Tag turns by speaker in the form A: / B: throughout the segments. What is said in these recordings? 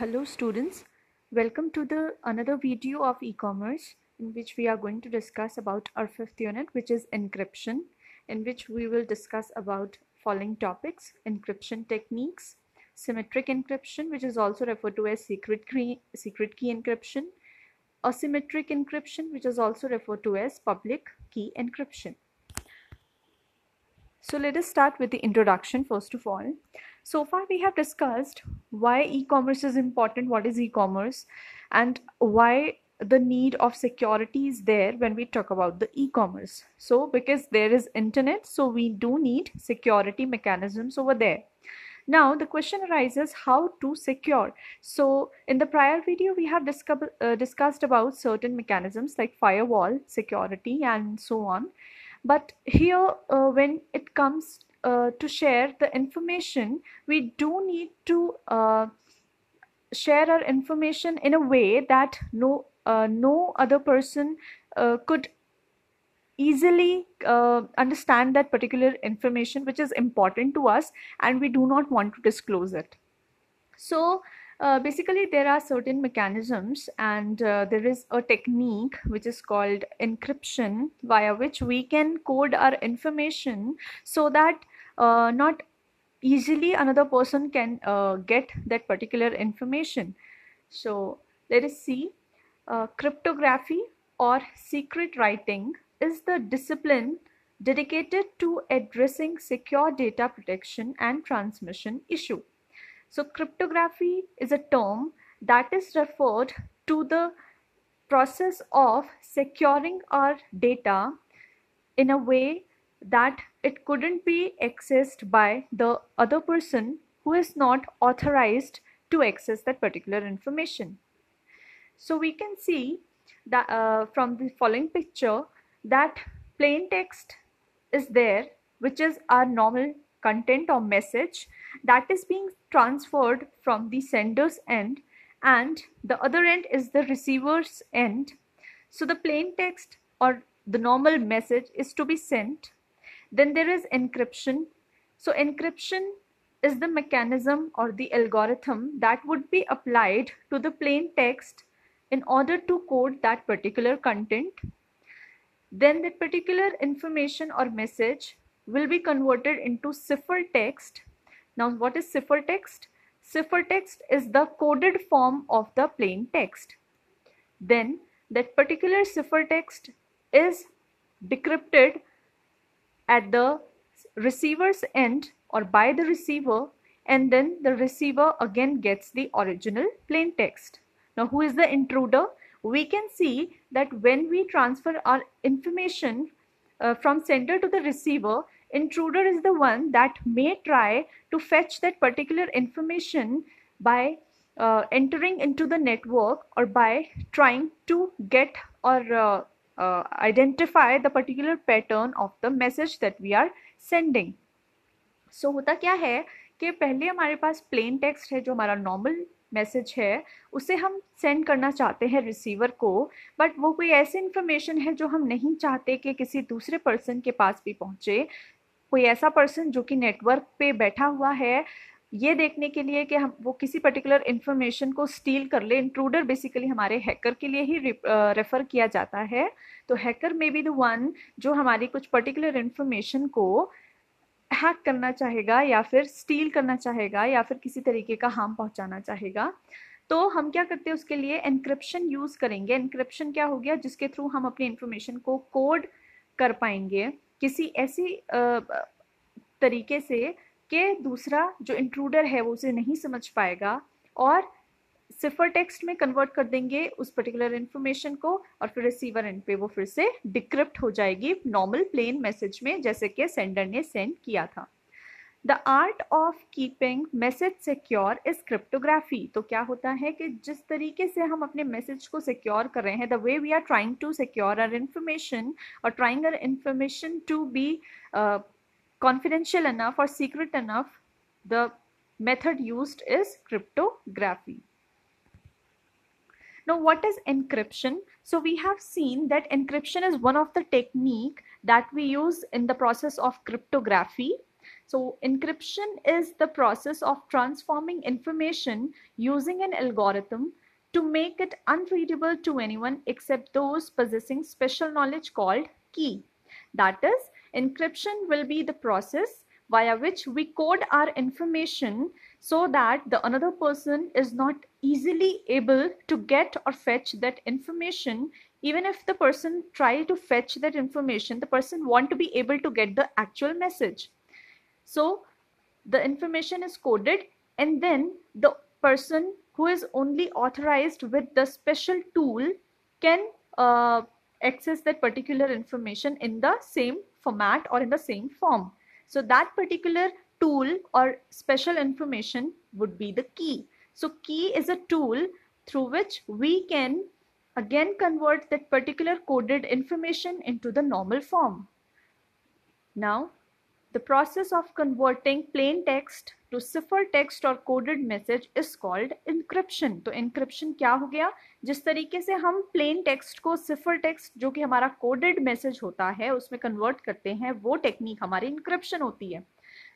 A: hello students welcome to the another video of e-commerce in which we are going to discuss about our fifth unit which is encryption in which we will discuss about following topics encryption techniques symmetric encryption which is also referred to as secret key secret key encryption asymmetric encryption which is also referred to as public key encryption so let us start with the introduction first of all so far we have discussed why e-commerce is important what is e-commerce and why the need of security is there when we talk about the e-commerce so because there is internet so we do need security mechanisms over there now the question arises how to secure so in the prior video we have discuss, uh, discussed about certain mechanisms like firewall security and so on but here uh, when it comes uh, to share the information we do need to uh, share our information in a way that no uh, no other person uh, could easily uh, understand that particular information which is important to us and we do not want to disclose it so uh, basically there are certain mechanisms and uh, there is a technique which is called encryption via which we can code our information so that uh, not easily another person can uh, get that particular information. So let us see. Uh, cryptography or secret writing is the discipline dedicated to addressing secure data protection and transmission issue. So cryptography is a term that is referred to the process of securing our data in a way that it couldn't be accessed by the other person who is not authorized to access that particular information. So we can see that uh, from the following picture that plain text is there which is our normal content or message that is being transferred from the sender's end and the other end is the receiver's end. So the plain text or the normal message is to be sent then there is encryption. So encryption is the mechanism or the algorithm that would be applied to the plain text in order to code that particular content. Then the particular information or message will be converted into cipher text. Now what is cipher text? Cipher text is the coded form of the plain text. Then that particular cipher text is decrypted at the receiver's end or by the receiver and then the receiver again gets the original plain text. Now who is the intruder? We can see that when we transfer our information uh, from sender to the receiver, intruder is the one that may try to fetch that particular information by uh, entering into the network or by trying to get or uh, uh, identify the particular pattern of the message that we are sending. So so, होता क्या है कि पहले हमारे पास plane text है जो हमारा normal message है उसे हम सेंड करना चाहते हैं रिसीवर को बट वो कोई ऐसी इन्फॉर्मेशन है जो हम नहीं चाहते कि किसी दूसरे पर्सन के पास भी पहुँचे कोई ऐसा पर्सन जो कि नेटवर्क पे बैठा हुआ है ये देखने के लिए कि हम वो किसी पर्टिकुलर इन्फॉर्मेशन को स्टील कर ले इंट्रूडर बेसिकली हमारे हैकर के लिए ही रेफ़र किया जाता है तो hacker may be the one जो हमारी कुछ पर्टिकुलर इन्फॉर्मेशन को हैक करना चाहेगा या फिर स्टील करना चाहेगा या फिर किसी तरीके का हार्म पहुंचाना चाहेगा तो हम क्या करते हैं उसके लिए इनक्रिप्शन यूज़ करेंगे इनक्रिप्शन क्या हो गया जिसके थ्रू हम अपनी इन्फॉर्मेशन को कोड कर पाएंगे किसी ऐसी तरीके से कि दूसरा जो इंट्रूडर है वो उसे नहीं समझ पाएगा और सिफर टेक्स्ट में कन्वर्ट कर देंगे उस पर्टिकुलर इन्फॉर्मेशन को और फिर रिसीवर एंड पे वो फिर से डिक्रिप्ट हो जाएगी नॉर्मल प्लेन मैसेज में जैसे कि सेंडर ने सेंड किया था the art of keeping message secure is cryptography तो क्या होता है कि जिस तरीके से हम अपने मैसेज को सिक्योर कर रहे हैं the way we are trying to secure our information और trying our information to be confidential enough or secret enough, the method used is cryptography. Now, what is encryption? So we have seen that encryption is one of the technique that we use in the process of cryptography. So encryption is the process of transforming information using an algorithm to make it unreadable to anyone except those possessing special knowledge called key. That is, Encryption will be the process via which we code our information so that the another person is not easily able to get or fetch that information even if the person try to fetch that information the person want to be able to get the actual message so the information is coded and then the person who is only authorized with the special tool can uh, access that particular information in the same format or in the same form. So that particular tool or special information would be the key. So key is a tool through which we can again convert that particular coded information into the normal form. Now The process of converting plain text to cipher text और coded message is called encryption तो encryption क्या हो गया जिस तरीके से हम plain text को सिफर टेक्स्ट जो कि हमारा कोडेड मैसेज होता है उसमें कन्वर्ट करते हैं वो टेक्निक हमारी इंक्रिप्शन होती है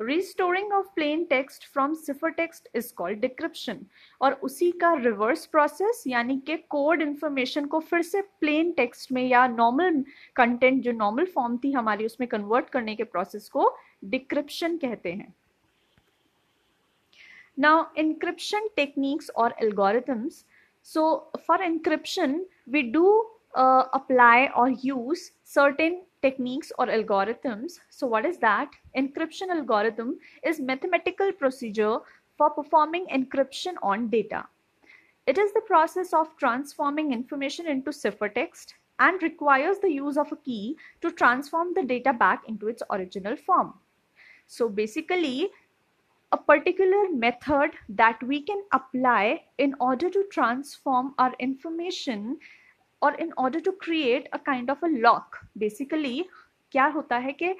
A: restoring of plain text from cipher text is called decryption और उसी का रिवर्स प्रोसेस यानी कि कोड इन्फॉर्मेशन को फिर से प्लेन टेक्स्ट में या नॉर्मल कंटेंट जो नॉर्मल फॉर्म थी हमारी उसमें कन्वर्ट करने के प्रोसेस को डिक्रिप्शन कहते हैं नाउ इंक्रिप्शन टेक्निक्स और algorithms so for encryption we do apply और use certain techniques or algorithms. So what is that? Encryption algorithm is mathematical procedure for performing encryption on data. It is the process of transforming information into ciphertext and requires the use of a key to transform the data back into its original form. So basically, a particular method that we can apply in order to transform our information और in order to create a kind of a lock basically क्या होता है कि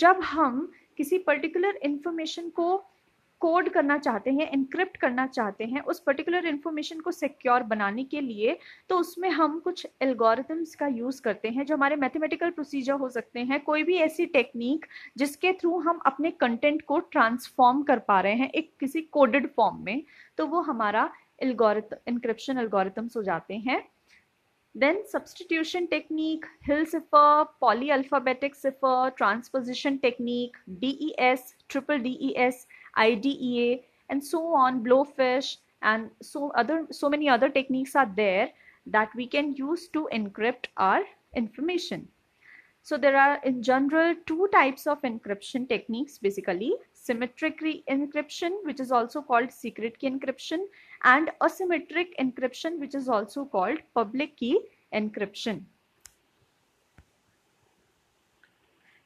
A: जब हम किसी particular information को code करना चाहते हैं इनक्रिप्ट करना चाहते हैं उस पर्टिकुलर इन्फॉर्मेशन को सिक्योर बनाने के लिए तो उसमें हम कुछ एल्गोरिथम्स का यूज़ करते हैं जो हमारे मैथमेटिकल प्रोसीजर हो सकते हैं कोई भी ऐसी टेक्निक जिसके थ्रू हम अपने कंटेंट को ट्रांसफॉर्म कर पा रहे हैं एक किसी कोडेड फॉर्म में तो वो हमारा एल्गोरिथ इनक्रिप्शन एल्गोरिथम्स हो जाते हैं Then substitution technique, Hill cipher, polyalphabetic cipher, transposition technique, DES, triple DES, IDEA, and so on, blowfish, and so other so many other techniques are there that we can use to encrypt our information. So there are in general two types of encryption techniques basically symmetric encryption which is also called secret key encryption and asymmetric encryption which is also called public key encryption.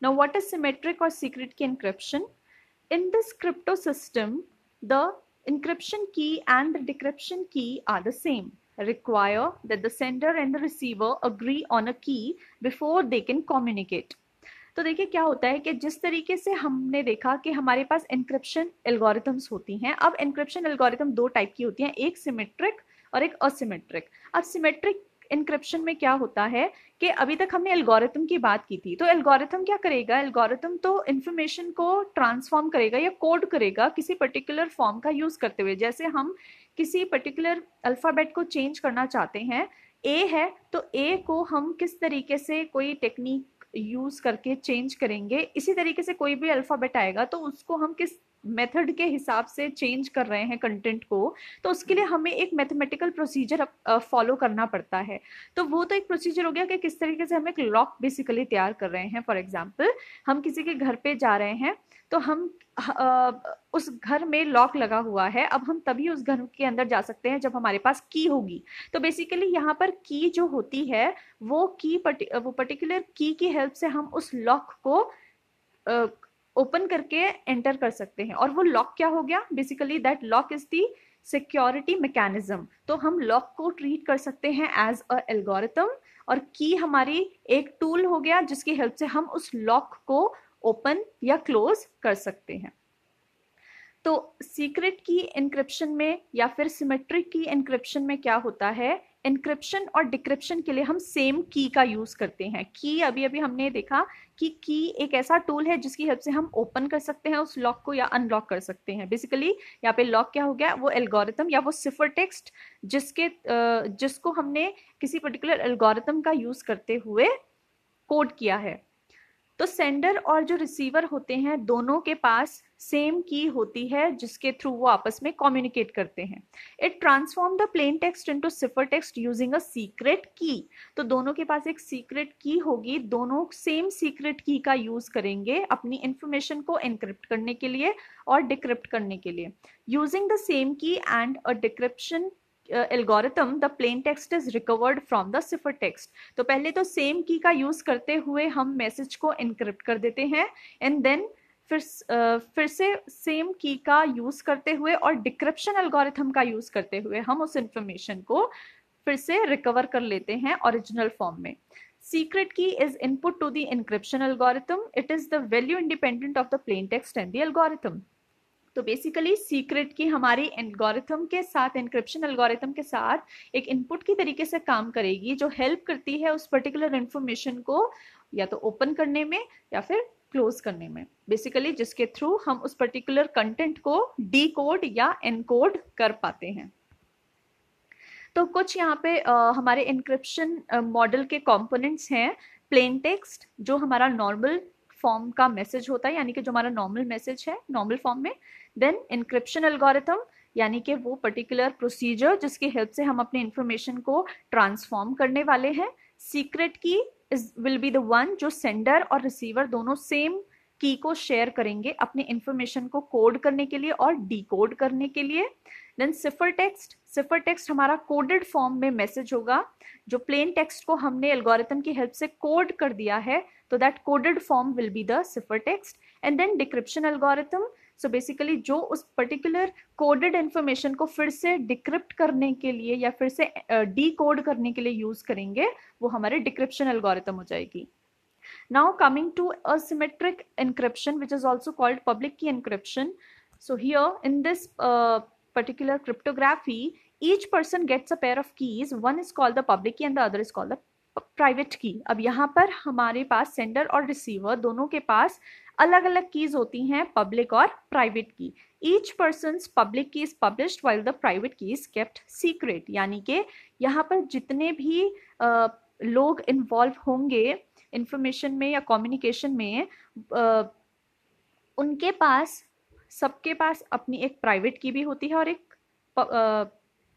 A: Now what is symmetric or secret key encryption? In this crypto system, the encryption key and the decryption key are the same require that the sender and the receiver agree on a key before they can communicate. तो देखिए क्या होता है कि जिस तरीके से हमने देखा कि हमारे पास इंक्रिप्शन एल्गोरिथम्स होती हैं अब इंक्रिप्शन एल्गोरिथम दो टाइप की होती हैं एक सिमेट्रिक और एक असिमेट्रिक अब सिमेट्रिक इंक्रिप्शन में क्या होता है कि अभी तक हमने एल्गोरिथम की बात की थी तो एल्गोरिथम क्या करेगा एल्गोरिथम तो इन्फॉर्मेशन को ट्रांसफॉर्म करेगा या कोड करेगा किसी पर्टिकुलर फॉर्म का यूज़ करते हुए जैसे हम किसी पर्टिकुलर अल्फ़ाबेट को चेंज करना चाहते हैं ए है तो ए को हम किस तरीके से कोई टेक्निक यूज़ करके चेंज करेंगे इसी तरीके से कोई भी अल्फ़ाबेट आएगा तो उसको हम किस मेथड के हिसाब से चेंज कर रहे हैं कंटेंट को तो उसके लिए हमें एक मैथमेटिकल प्रोसीजर फॉलो करना पड़ता है तो वो तो एक प्रोसीजर हो गया कि किस तरीके से हम एक लॉक बेसिकली तैयार कर रहे हैं फॉर एग्जाम्पल हम किसी के घर पे जा रहे हैं तो हम आ, उस घर में लॉक लगा हुआ है अब हम तभी उस घर के अंदर जा सकते हैं जब हमारे पास की होगी तो बेसिकली यहाँ पर की जो होती है वो की पर्टि, वो पर्टिकुलर की की हेल्प से हम उस लॉक को आ, ओपन करके एंटर कर सकते हैं और वो लॉक क्या हो गया basically that lock is the security mechanism तो हम लॉक को ट्रीट कर सकते हैं एज अ एल्गोरिथम और की हमारी एक टूल हो गया जिसकी हेल्प से हम उस लॉक को ओपन या क्लोज कर सकते हैं तो सीक्रेट की इंक्रिप्शन में या फिर सिमेट्रिक की इंक्रिप्शन में क्या होता है इंक्रिप्शन और डिक्रिप्शन के लिए हम सेम की का यूज़ करते हैं की अभी अभी हमने देखा कि की एक ऐसा टूल है जिसकी हेल्प से हम ओपन कर सकते हैं उस लॉक को या अनलॉक कर सकते हैं बेसिकली यहाँ पे लॉक क्या हो गया वो एल्गोरिथम या वो सिफर टेक्स्ट जिसके जिसको हमने किसी पर्टिकुलर एल्गोरिथम का यूज़ करते हुए कोड किया है तो सेंडर और जो रिसीवर होते हैं दोनों के पास सेम की होती है जिसके थ्रू वो आपस में कम्युनिकेट करते हैं it transform the plain text into cipher text using a secret key तो दोनों के पास एक सीक्रेट की होगी दोनों सेम सीक्रेट की का यूज करेंगे अपनी इंफॉर्मेशन को इनक्रिप्ट करने के लिए और डिक्रिप्ट करने के लिए using the same key and a decryption algorithm the plain text is recovered from the cipher text तो पहले तो सेम की का यूज करते हुए हम मैसेज को इनक्रिप्ट कर देते हैं एंड देन फिर फिर से सेम की का यूज़ करते हुए और डिक्रिप्शन एल्गोरिथम का यूज़ करते हुए हम उस इंफॉर्मेशन को फिर से रिकवर कर लेते हैं ओरिजिनल फॉर्म में secret key is input to the encryption algorithm it is the value independent of the plain text and the algorithm तो बेसिकली सीक्रेट की हमारी एल्गोरिथम के साथ इंक्रिप्शन एल्गोरिथम के साथ एक इनपुट की तरीके से काम करेगी जो हेल्प करती है उस पर्टिकुलर इंफॉर्मेशन को या तो ओपन करने में या फिर क्लोज करने में बेसिकली जिसके थ्रू हम उस पर्टिकुलर कंटेंट को डी कोड या एनकोड कर पाते हैं तो कुछ यहाँ पे आ, हमारे इनक्रिप्शन मॉडल के कंपोनेंट्स हैं प्लेन टेक्स्ट जो हमारा नॉर्मल फॉर्म का मैसेज होता है यानी कि जो हमारा नॉर्मल मैसेज है नॉर्मल फॉर्म में देन इंक्रिप्शन एल्गोरिथम यानी कि वो पर्टिकुलर प्रोसीजर जिसकी हेल्प से हम अपने इंफॉर्मेशन को ट्रांसफॉर्म करने वाले हैं secret key is will be the one जो सेंडर और रिसीवर दोनों सेम की को शेयर करेंगे अपने इंफॉर्मेशन को कोड करने के लिए और डी करने के लिए then cipher text cipher text हमारा कोडेड फॉर्म में मैसेज होगा जो प्लेन टेक्स्ट को हमने एल्गोरिथम की हेल्प से कोड कर दिया है तो that coded form will be the cipher text and then decryption algorithm so basically जो उस पर्टिकुलर कोडेड इन्फॉर्मेशन को फिर से डिक्रिप्ट करने के लिए या फिर से डी कोड करने के लिए यूज करेंगे वो हमारे डिक्रिप्शन एल्गोरिथम हो जाएगी now coming to asymmetric encryption which is also called public key encryption so here in this particular cryptography each person gets a pair of keys one is called the public key and the other is called the private key अब यहाँ पर हमारे पास sender और receiver दोनों के पास अलग अलग keys होती हैं पब्लिक और private key each person public key is publish while the private key is kept secret यानी कि यहाँ पर जितने भी आ, लोग इन्वॉल्व होंगे इंफॉर्मेशन में या कम्युनिकेशन में आ, उनके पास सबके पास अपनी एक प्राइवेट की भी होती है और एक प, आ,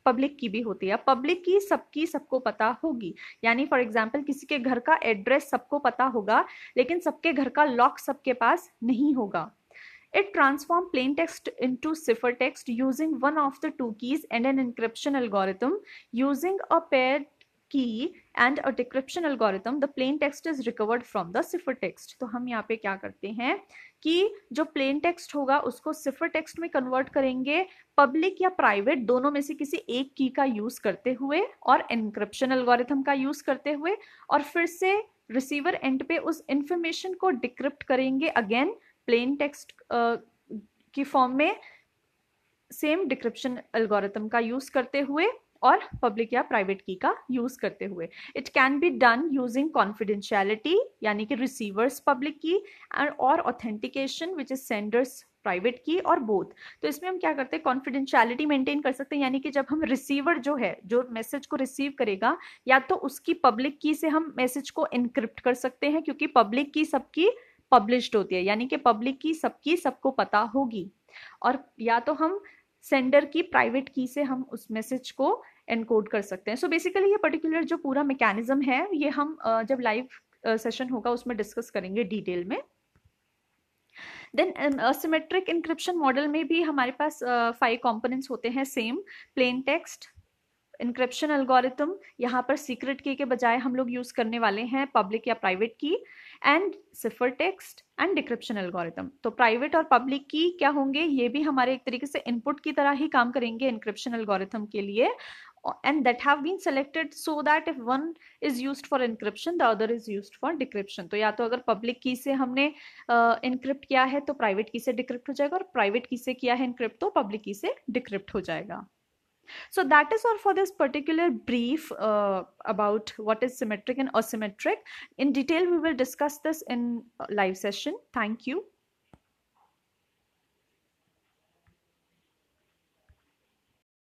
A: पब्लिक की भी होती है पब्लिक की सबकी सबको पता होगी यानी फॉर एग्जाम्पल किसी के घर का एड्रेस सबको पता होगा लेकिन सबके घर का लॉक सबके पास नहीं होगा it transform plain text into cipher text using one of the two keys and an encryption algorithm using a paired key and a decryption algorithm the plain text is recovered from the cipher text तो हम यहाँ पे क्या करते हैं कि जो plane text होगा उसको सिफर टेक्स्ट में कन्वर्ट करेंगे पब्लिक या प्राइवेट दोनों में से किसी एक की का यूज करते हुए और इनक्रिप्शन अलगोरिथम का यूज करते हुए और फिर से रिसीवर एंड पे उस इंफॉर्मेशन को डिक्रिप्ट करेंगे अगेन प्लेन टेक्स्ट की फॉर्म में सेम डिक्रिप्शन अलगोरिथम का यूज करते हुए और पब्लिक या प्राइवेट की का यूज करते हुए it can be done using confidentiality यानी कि रिसीवर्स पब्लिक की एंड और authentication which is sender's private key और बोथ तो इसमें हम क्या करते हैं कॉन्फिडेंशियलिटी मेंटेन कर सकते हैं यानी कि जब हम रिसीवर जो है जो मैसेज को रिसीव करेगा या तो उसकी पब्लिक की से हम मैसेज को इनक्रिप्ट कर सकते हैं क्योंकि पब्लिक की सबकी पब्लिश्ड होती है यानी कि पब्लिक की सबकी सबको पता होगी और या तो हम सेंडर की प्राइवेट की से हम उस मैसेज को एनकोड कर सकते हैं सो बेसिकली ये पर्टिकुलर जो पूरा मैकेनिज्म है ये हम जब लाइव सेशन होगा उसमें डिस्कस करेंगे डिटेल में देन असिमेट्रिक इंक्रिप्शन मॉडल में भी हमारे पास फाइव uh, कॉम्पोनेंट्स होते हैं same plain text encryption algorithm यहाँ पर सीक्रेट की के बजाय हम लोग यूज़ करने वाले हैं पब्लिक या private key and cipher text and decryption algorithm तो प्राइवेट और पब्लिक की क्या होंगे ये भी हमारे एक तरीके से इनपुट की तरह ही काम करेंगे इंक्रिप्शन एल्गोरिथम के लिए and that have been selected so that if one is used for encryption the other is used for decryption to ya to agar public key se humne uh, encrypt kiya hai to private key se decrypt ho jayega aur private key se kiya hai encrypt to public key se decrypt ho jayega So that is all for this particular brief uh, about what is symmetric and asymmetric. In detail, we will discuss this in live session. Thank you.